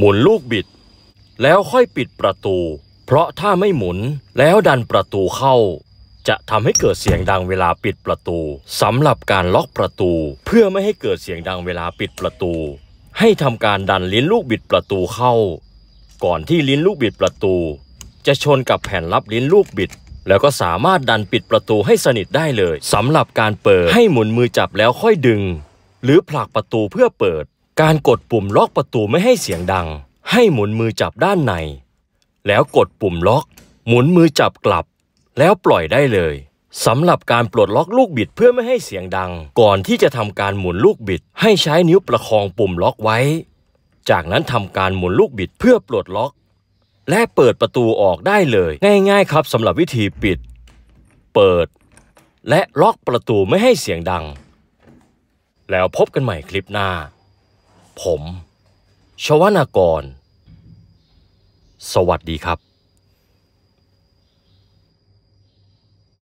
หมุนลูกบิดแล้วค่อยปิดประตู เพราะถ้าไม่หมุนแล้วดันประตูเข้าจะทำให้เกิดเสียงดังเวลาปิดประตูสำหรับการล็อกประตูเพื่อไม่ให้เกิดเสียงดังเวลาปิดประตู ให้ทำการดันลิ้นลูกบิดประตูเข้าก่อนที่ลิ้นลูกบิดประตู จะชนกับแผ่นรับลิ้นลูกบิดแล้วก็สามารถดันปิดประตูให้สนิทได้เลยสำหรับการเปิดให้หมุนมือจับแล้วค่อยดึง หรือผลักประตูเพื่อเปิดการกดปุ่มล็อกประตูไม่ให้เสียงดัง ให้หมุนมือจับด้านใน แล้วกดปุ่มล็อก หมุนมือจับกลับ แล้วปล่อยได้เลยสำหรับการปลดล็อกลูกบิดเพื่อไม่ให้เสียงดัง ก่อนที่จะทำการหมุนลูกบิด ให้ใช้นิ้วประคองปุ่มล็อกไว้ จากนั้นทำการหมุนลูกบิดเพื่อปลดล็อก และเปิดประตูออกได้เลยง่ายๆ ครับสำหรับวิธีปิด เปิด และล็อกประตูไม่ให้เสียงดัง แล้วพบกันใหม่คลิปหน้าผม ชวนากร สวัสดีครับ